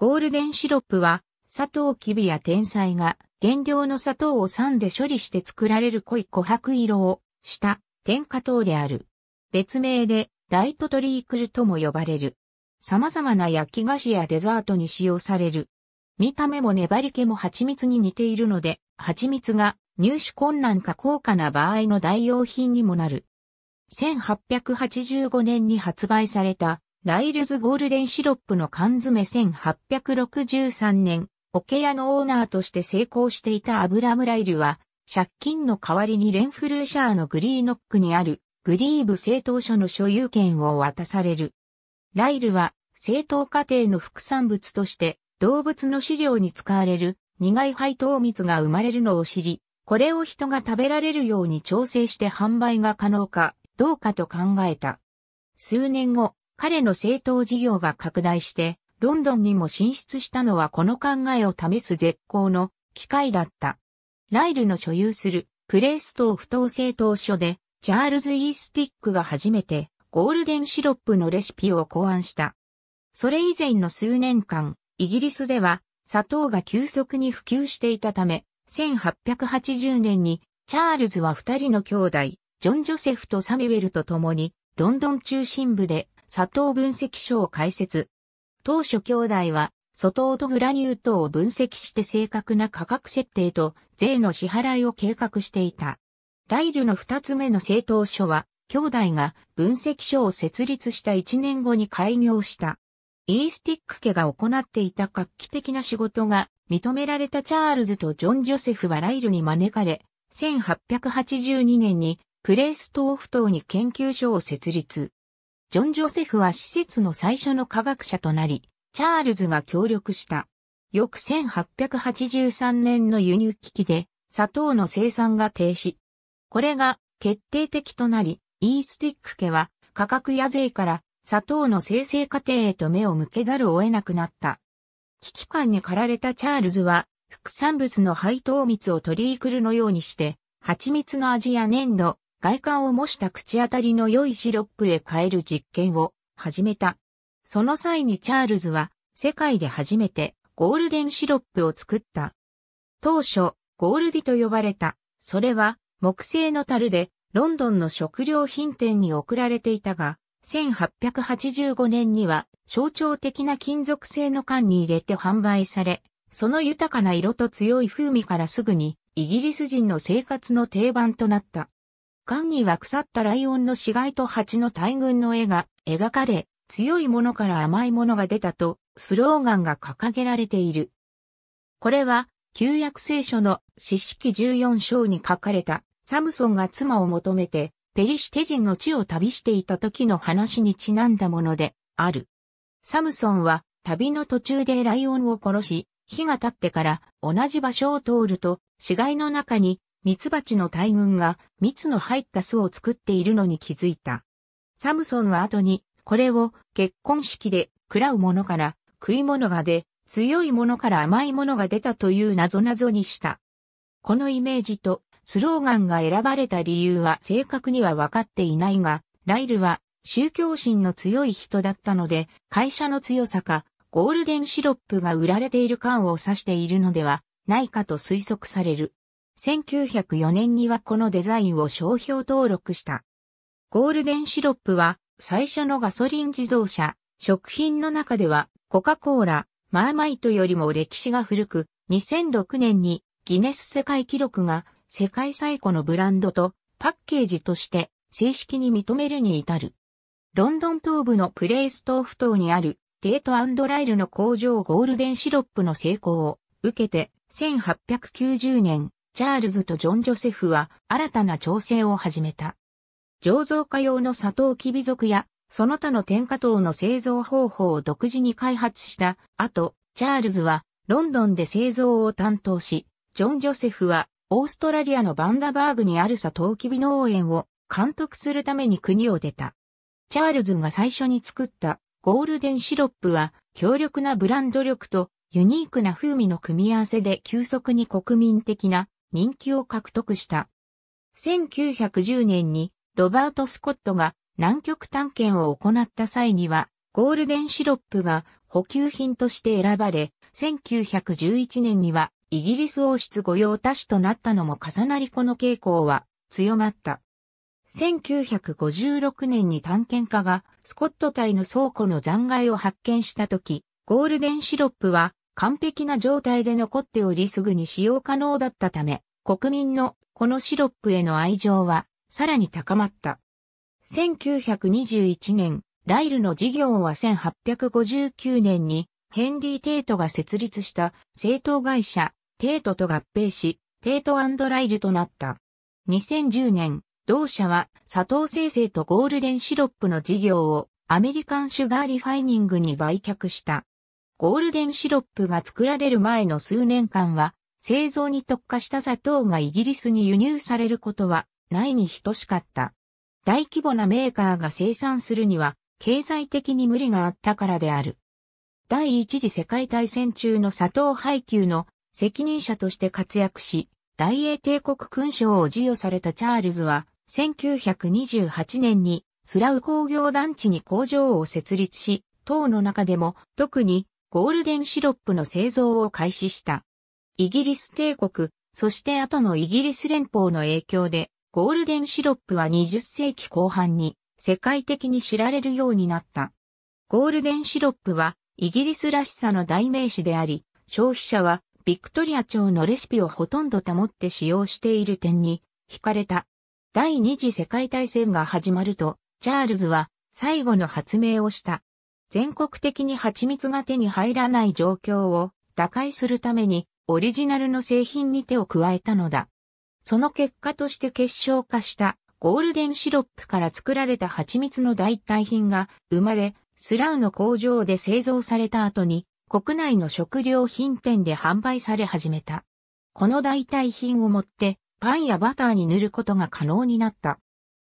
ゴールデンシロップは、砂糖キビや天才が原料の砂糖を酸で処理して作られる濃い琥珀色をした天下糖である。別名でライトトリークルとも呼ばれる。様々な焼き菓子やデザートに使用される。見た目も粘り気も蜂蜜に似ているので、蜂蜜が入手困難か高価な場合の代用品にもなる。1885年に発売されたライルズゴールデンシロップの缶詰1863年、桶屋のオーナーとして成功していたアブラム・ライルは、借金の代わりにレンフルーシャーのグリーノックにあるグリーブ政党所の所有権を渡される。ライルは政党過程の副産物として動物の飼料に使われる苦い配当蜜が生まれるのを知り、これを人が食べられるように調整して販売が可能かどうかと考えた。数年後、彼の政党事業が拡大して、ロンドンにも進出したのはこの考えを試す絶好の機会だった。ライルの所有するプレイストー不当製党所で、チャールズ・イースティックが初めてゴールデンシロップのレシピを考案した。それ以前の数年間、イギリスでは砂糖が急速に普及していたため、1880年にチャールズは二人の兄弟、ジョン・ジョセフとサミュエルと共に、ロンドン中心部で佐藤分析書を解説。当初兄弟は、ソトとグラニュー糖を分析して正確な価格設定と税の支払いを計画していた。ライルの二つ目の政党書は、兄弟が分析書を設立した一年後に開業した。イースティック家が行っていた画期的な仕事が認められたチャールズとジョン・ジョセフはライルに招かれ、1882年にプレイストーフ島に研究所を設立。ジョン・ジョセフは施設の最初の科学者となり、チャールズが協力した。翌1883年の輸入危機で、砂糖の生産が停止。これが決定的となり、イースティック家は価格や税から砂糖の生成過程へと目を向けざるを得なくなった。危機感に駆られたチャールズは、副産物の配当蜜をトリイクルのようにして、蜂蜜の味や粘土、外観を模した口当たりの良いシロップへ変える実験を始めた。その際にチャールズは世界で初めてゴールデンシロップを作った。当初、ゴールディと呼ばれた。それは木製の樽でロンドンの食料品店に送られていたが、1885年には象徴的な金属製の缶に入れて販売され、その豊かな色と強い風味からすぐにイギリス人の生活の定番となった。缶には腐ったライオンの死骸と蜂の大群の絵が描かれ、強いものから甘いものが出たと、スローガンが掲げられている。これは、旧約聖書の四式14章に書かれた、サムソンが妻を求めて、ペリシテ人の地を旅していた時の話にちなんだもので、ある。サムソンは、旅の途中でライオンを殺し、日が経ってから同じ場所を通ると、死骸の中に蜜蜂の大群が蜜の入った巣を作っているのに気づいた。サムソンは後に、これを結婚式で食らうものから食い物が出、強いものから甘いものが出たという謎謎にした。このイメージとスローガンが選ばれた理由は正確にはわかっていないが、ライルは宗教心の強い人だったので、会社の強さか、ゴールデンシロップが売られている感を指しているのではないかと推測される。1904年にはこのデザインを商標登録した。ゴールデンシロップは最初のガソリン自動車、食品の中ではコカ・コーラ、マーマイトよりも歴史が古く、2006年にギネス世界記録が世界最古のブランドとパッケージとして正式に認めるに至る。ロンドン東部のプレイストーフ島にあるデートライルの工場ゴールデンシロップの成功を受けて1890年チャールズとジョン・ジョセフは新たな調整を始めた。醸造家用のサトウキビ族や、その他の添加糖の製造方法を独自に開発した後、チャールズはロンドンで製造を担当し、ジョン・ジョセフはオーストラリアのバンダバーグにあるサトウキビ農園を監督するために国を出た。チャールズが最初に作ったゴールデンシロップは強力なブランド力とユニークな風味の組み合わせで急速に国民的な人気を獲得した。1910年にロバート・スコットが南極探検を行った際には、ゴールデンシロップが補給品として選ばれ、1911年にはイギリス王室御用達となったのも重なりこの傾向は強まった。1956年に探検家がスコット隊の倉庫の残骸を発見した時、ゴールデンシロップは完璧な状態で残っておりすぐに使用可能だったため、国民のこのシロップへの愛情はさらに高まった。1921年、ライルの事業は1859年にヘンリー・テートが設立した政党会社テートと合併し、テートライルとなった。2010年、同社は佐藤生成とゴールデンシロップの事業をアメリカンシュガーリファイニングに売却した。ゴールデンシロップが作られる前の数年間は、製造に特化した砂糖がイギリスに輸入されることはないに等しかった。大規模なメーカーが生産するには経済的に無理があったからである。第一次世界大戦中の砂糖配給の責任者として活躍し、大英帝国勲章を授与されたチャールズは、1928年にスラウ工業団地に工場を設立し、党の中でも特にゴールデンシロップの製造を開始した。イギリス帝国、そして後のイギリス連邦の影響で、ゴールデンシロップは20世紀後半に世界的に知られるようになった。ゴールデンシロップはイギリスらしさの代名詞であり、消費者はビクトリア朝のレシピをほとんど保って使用している点に惹かれた。第二次世界大戦が始まると、チャールズは最後の発明をした。全国的に蜂蜜が手に入らない状況を打開するためにオリジナルの製品に手を加えたのだ。その結果として結晶化したゴールデンシロップから作られた蜂蜜の代替品が生まれ、スラウの工場で製造された後に国内の食料品店で販売され始めた。この代替品をもってパンやバターに塗ることが可能になった。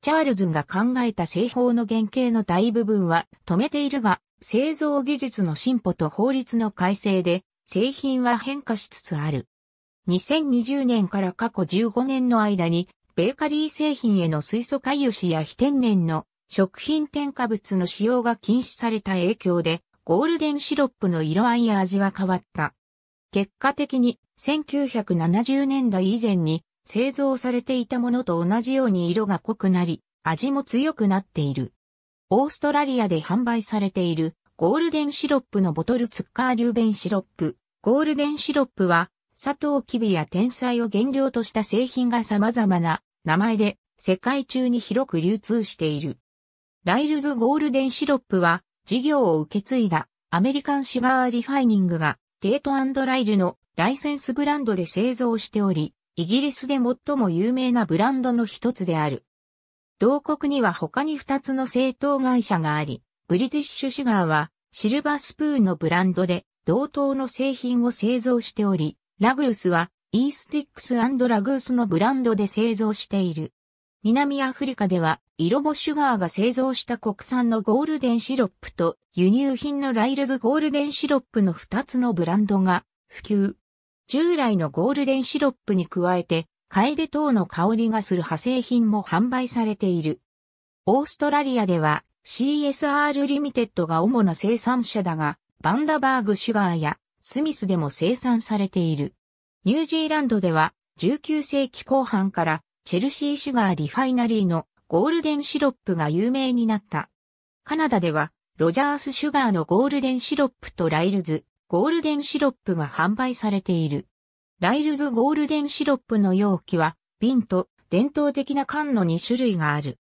チャールズが考えた製法の原型の大部分は止めているが、製造技術の進歩と法律の改正で製品は変化しつつある。2020年から過去15年の間にベーカリー製品への水素回油脂や非天然の食品添加物の使用が禁止された影響でゴールデンシロップの色合いや味は変わった。結果的に1970年代以前に製造されていたものと同じように色が濃くなり味も強くなっている。オーストラリアで販売されているゴールデンシロップのボトルツッカーリューベンシロップ。ゴールデンシロップは、砂糖キビや天才を原料とした製品が様々な名前で世界中に広く流通している。ライルズゴールデンシロップは事業を受け継いだアメリカンシュガーリファイニングがデートライルのライセンスブランドで製造しており、イギリスで最も有名なブランドの一つである。同国には他に2つの製糖会社があり、ブリティッシュシュガーはシルバースプーンのブランドで同等の製品を製造しており、ラグースはイースティックスラグースのブランドで製造している。南アフリカでは、イロボシュガーが製造した国産のゴールデンシロップと輸入品のライルズゴールデンシロップの2つのブランドが普及。従来のゴールデンシロップに加えて、カエデ等の香りがする派生品も販売されている。オーストラリアでは CSR リミテッドが主な生産者だが、バンダバーグシュガーやスミスでも生産されている。ニュージーランドでは19世紀後半からチェルシーシュガーリファイナリーのゴールデンシロップが有名になった。カナダではロジャースシュガーのゴールデンシロップとライルズ、ゴールデンシロップが販売されている。ライルズゴールデンシロップの容器は、瓶と伝統的な缶の2種類がある。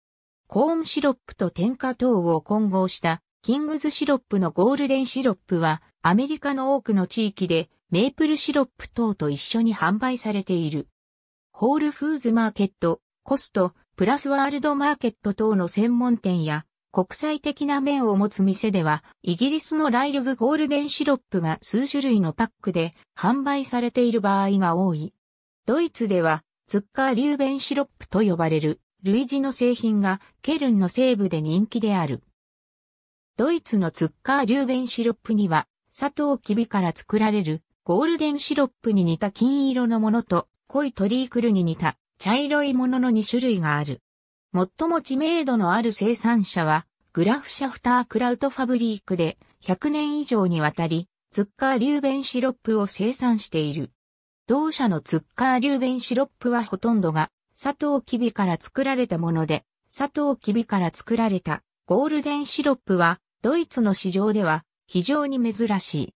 コーンシロップと添加糖を混合したキングズシロップのゴールデンシロップはアメリカの多くの地域でメープルシロップ等と一緒に販売されている。ホールフーズマーケット、コスト、プラスワールドマーケット等の専門店や国際的な面を持つ店では、イギリスのライルズゴールデンシロップが数種類のパックで販売されている場合が多い。ドイツでは、ツッカーリューベンシロップと呼ばれる、類似の製品がケルンの西部で人気である。ドイツのツッカーリューベンシロップには、砂糖キビから作られるゴールデンシロップに似た金色のものと濃いトリークルに似た茶色いものの2種類がある。最も知名度のある生産者は、グラフシャフタークラウトファブリークで100年以上にわたり、ツッカーリューベンシロップを生産している。同社のツッカーリューベンシロップはほとんどが、砂糖キビから作られたもので、砂糖キビから作られたゴールデンシロップは、ドイツの市場では非常に珍しい。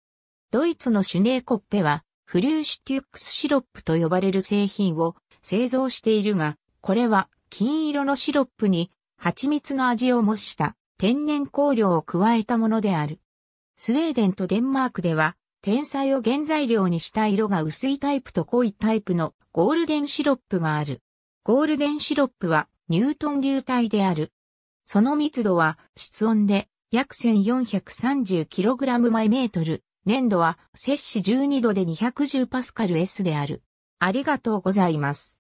ドイツのシュネーコッペは、フリューシュテュックスシロップと呼ばれる製品を製造しているが、これは金色のシロップに蜂蜜の味を模した天然香料を加えたものである。スウェーデンとデンマークでは、天才を原材料にした色が薄いタイプと濃いタイプのゴールデンシロップがある。ゴールデンシロップはニュートン流体である。その密度は室温で約 1430kg 毎メートル。粘度は摂氏12度で210パスカル S である。ありがとうございます。